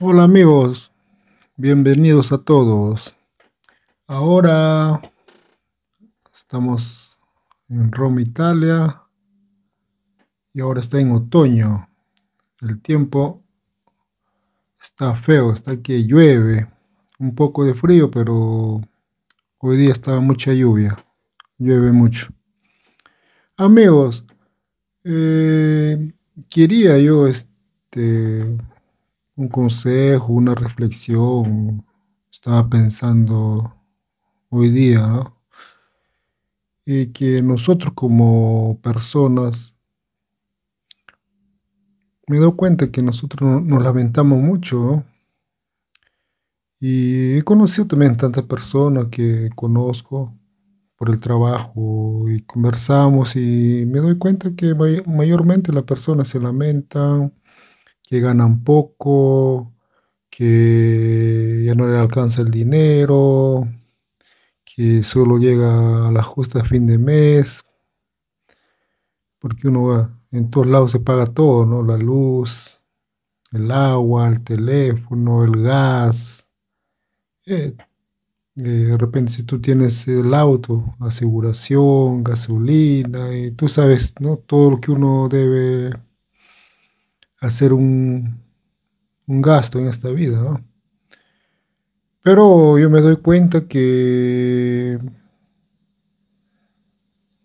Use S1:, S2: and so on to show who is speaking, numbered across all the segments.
S1: Hola amigos, bienvenidos a todos. Ahora estamos en Roma, Italia, y ahora está en otoño. El tiempo está feo, está que llueve, un poco de frío, pero hoy día está mucha lluvia, llueve mucho. Amigos, eh, quería yo este un consejo, una reflexión. Estaba pensando hoy día, ¿no? Y que nosotros como personas, me doy cuenta que nosotros nos lamentamos mucho, Y he conocido también tantas personas que conozco por el trabajo y conversamos y me doy cuenta que mayormente las personas se lamentan ganan poco, que ya no le alcanza el dinero, que solo llega a la justa fin de mes, porque uno va, en todos lados se paga todo, ¿no? La luz, el agua, el teléfono, el gas. Eh, de repente si tú tienes el auto, aseguración, gasolina, y tú sabes, ¿no? Todo lo que uno debe hacer un, gasto en esta vida. Pero yo me doy cuenta que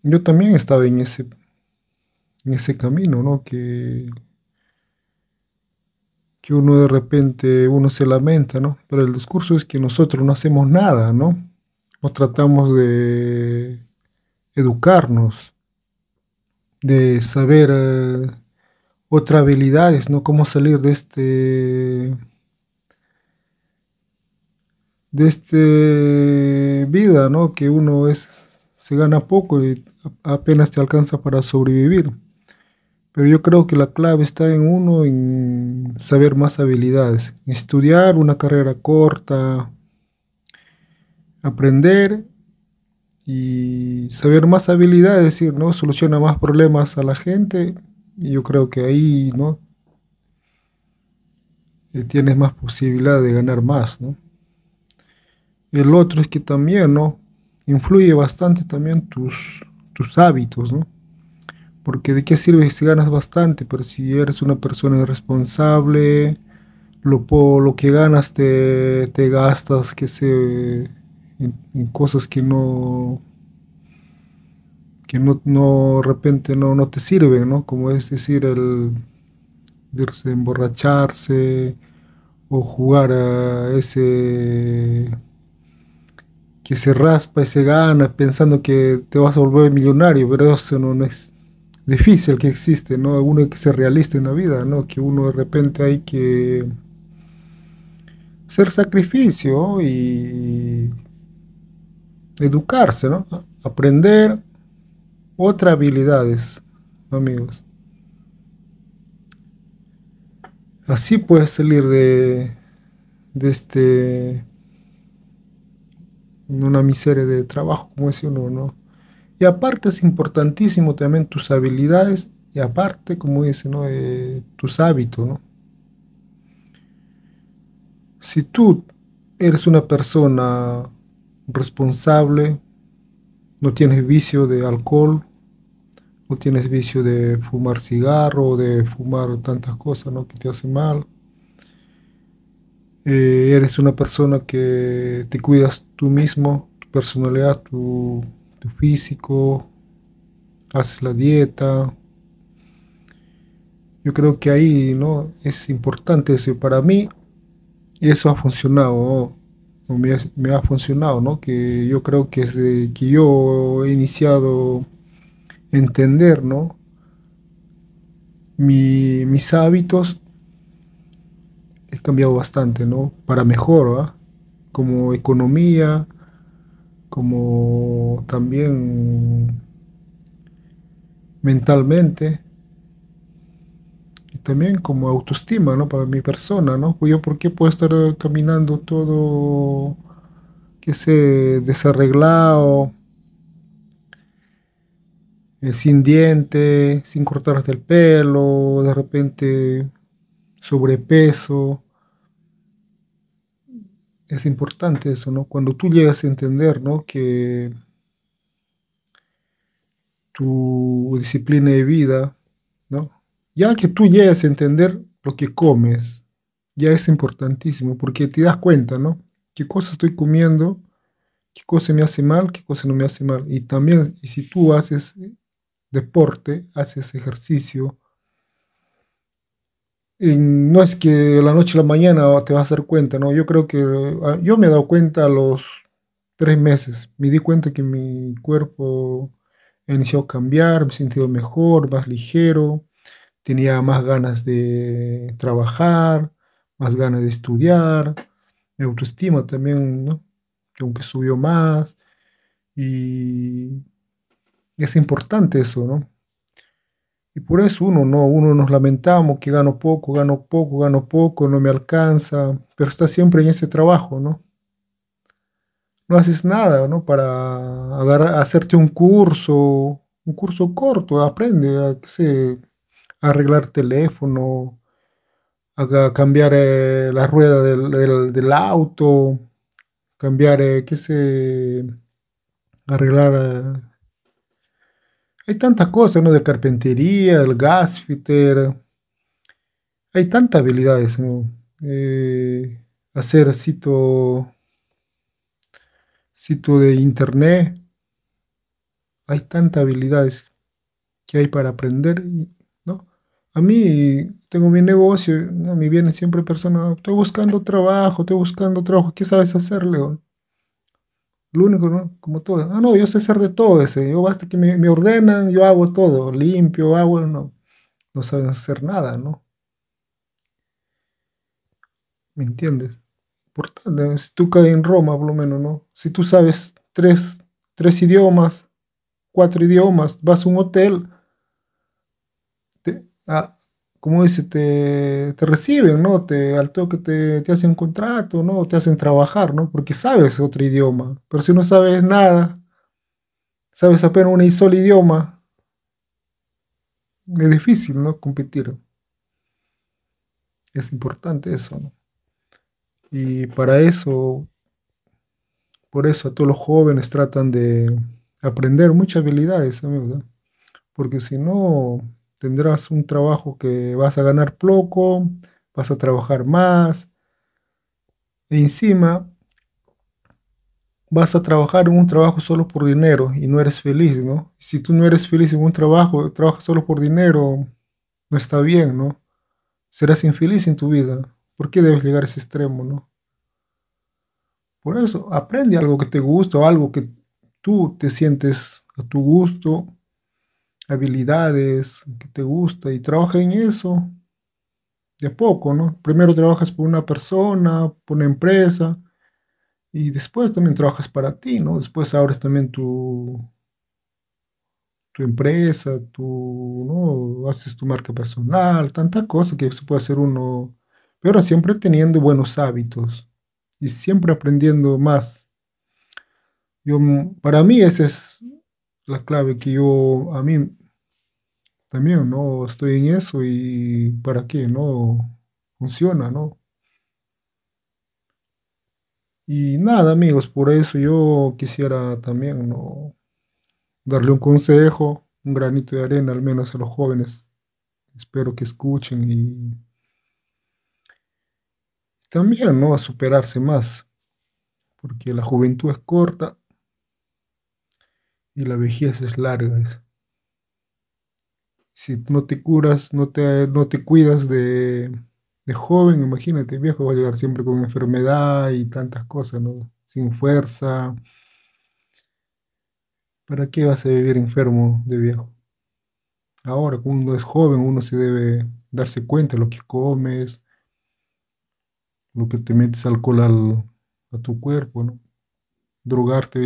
S1: yo también estaba en ese, en ese camino, ¿no? Que, que uno de repente, uno se lamenta, ¿no? Pero el discurso es que nosotros no hacemos nada, ¿no? No tratamos de educarnos, de saber... Eh, otra habilidades, ¿no? Cómo salir de este de este vida, ¿no? Que uno es se gana poco y apenas te alcanza para sobrevivir. Pero yo creo que la clave está en uno, en saber más habilidades, estudiar una carrera corta, aprender y saber más habilidades, es decir, ¿no? Soluciona más problemas a la gente yo creo que ahí, ¿no? Eh, tienes más posibilidad de ganar más, ¿no? El otro es que también, ¿no? Influye bastante también tus, tus hábitos, ¿no? Porque de qué sirve si ganas bastante, pero si eres una persona irresponsable, lo, lo que ganas te, gastas, que se, en cosas que no, que no, de repente no, te sirve... ¿no? Como es decir, el emborracharse o jugar a ese que se raspa y se gana pensando que te vas a volver millonario, pero eso no, es difícil que existe, ¿no? Uno hay que ser realista en la vida, ¿no? Que uno de repente hay que hacer sacrificio y educarse, ¿no? Aprender otras habilidades, amigos. Así puedes salir de, de este una miseria de trabajo como ese uno, ¿no? Y aparte es importantísimo también tus habilidades y aparte, como dice, ¿no? Eh, tus hábitos, ¿no? Si tú eres una persona responsable, no tienes vicio de alcohol, o tienes vicio de fumar cigarro, de fumar tantas cosas ¿no? que te hacen mal. Eh, eres una persona que te cuidas tú mismo, tu personalidad, tu, físico, haces la dieta. Yo creo que ahí ¿no? es importante eso. Para mí eso ha funcionado, me, ha, funcionado, ¿no? que yo creo que desde que yo he iniciado entender, ¿no? mis hábitos he cambiado bastante, ¿no? Para mejor, Como economía, como también mentalmente y también como autoestima, ¿no? Para mi persona, ¿no? Pues yo por qué puedo estar caminando todo que se desarreglado eh, sin diente sin cortarte el pelo, de repente sobrepeso. Es importante eso, ¿no? Cuando tú llegas a entender, ¿no? Que tu disciplina de vida, ¿no? Ya que tú llegas a entender lo que comes, ya es importantísimo, porque te das cuenta, ¿no? ¿Qué cosa estoy comiendo? ¿Qué cosa me hace mal? ¿Qué cosa no me hace mal? Y también, y si tú haces deporte, haces ejercicio. no es que la noche a la mañana te vas a dar cuenta, ¿no? Yo creo que ah, yo me he dado cuenta a los tres meses. Me di cuenta que mi cuerpo ha a cambiar, me he sentido mejor, más ligero, tenía más ganas de trabajar, más ganas de estudiar, mi autoestima también, ¿no? aunque subió más. Y es importante eso, ¿no? Y por eso uno, ¿no? Uno nos lamentamos que gano poco, gano poco, gano poco, no me alcanza, pero está siempre en ese trabajo, ¿no? No haces nada, ¿no? Para hacerte un curso, un curso corto, aprende a, qué sé, arreglar teléfono, a, cambiar eh, la rueda del, auto, cambiar, eh, qué sé, arreglar... Eh, hay tantas cosas, ¿no? De carpintería, el gasfitter. Hay tantas habilidades, ¿no? Eh, hacer sitio, sitio de internet. Hay tantas habilidades que hay para aprender, ¿no? A mí tengo mi negocio, a mí vienen siempre personas, estoy buscando trabajo, estoy buscando trabajo, ¿qué sabes hacer, León? Lo único, ¿no? Como todo. Ah, no, yo sé hacer de todo ese. Yo basta que me, me ordenan, yo hago todo. Limpio, hago, no. No saben hacer nada, ¿no? ¿Me entiendes? Importante. Si tú caes en Roma, por lo menos, ¿no? Si tú sabes tres, tres idiomas, cuatro idiomas, vas a un hotel, te, ah, como dice, te, reciben, ¿no? Te, al toque te, te hacen contrato, ¿no? Te hacen trabajar, ¿no? Porque sabes otro idioma. Pero si no sabes nada, sabes apenas un solo idioma, es difícil, ¿no? Competir. Es importante eso, ¿no? Y para eso, por eso a todos los jóvenes tratan de aprender muchas habilidades, ¿no? ¿eh? Porque si no, tendrás un trabajo que vas a ganar poco, vas a trabajar más, e encima vas a trabajar en un trabajo solo por dinero y no eres feliz, ¿no? Si tú no eres feliz en un trabajo, trabajas solo por dinero, no está bien, ¿no? Serás infeliz en tu vida. ¿Por qué debes llegar a ese extremo, no? Por eso, aprende algo que te gusta o algo que tú te sientes a tu gusto habilidades que te gusta y trabaja en eso de a poco, ¿no? Primero trabajas por una persona, por una empresa y después también trabajas para ti, ¿no? Después abres también tu, tu empresa, tu, ¿no? Haces tu marca personal, tanta cosa que se puede hacer uno, pero siempre teniendo buenos hábitos y siempre aprendiendo más. Yo, para mí esa es la clave que yo, a mí también, ¿no? Estoy en eso y para qué, ¿no? Funciona, ¿no? Y nada, amigos, por eso yo quisiera también, ¿no? Darle un consejo, un granito de arena al menos a los jóvenes. Espero que escuchen y también, ¿no? A superarse más, porque la juventud es corta y la vejez es larga si no te curas, no te, no te cuidas de, joven, imagínate, viejo, va a llegar siempre con enfermedad y tantas cosas, ¿no? Sin fuerza. ¿Para qué vas a vivir enfermo de viejo? Ahora, cuando es joven, uno se debe darse cuenta de lo que comes, lo que te metes alcohol a tu cuerpo, ¿no? Drogarte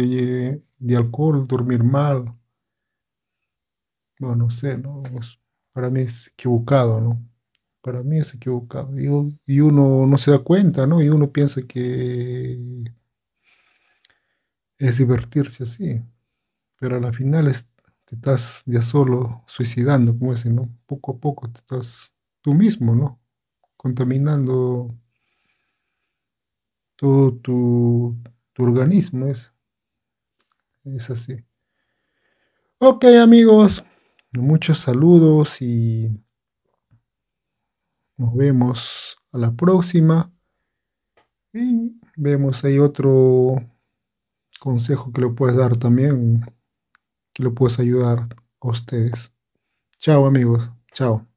S1: de alcohol, dormir mal, no, no sé, ¿no? para mí es equivocado, ¿no? Para mí es equivocado. Y, uno no se da cuenta, ¿no? Y uno piensa que es divertirse así. Pero a la final te estás ya solo suicidando, como ese, ¿no? Poco a poco te estás tú mismo, ¿no? Contaminando todo tu, organismo, es, es así. Ok amigos, Muchos saludos y nos vemos a la próxima. Y vemos ahí otro consejo que le puedes dar también, que lo puedes ayudar a ustedes. Chao amigos, chao.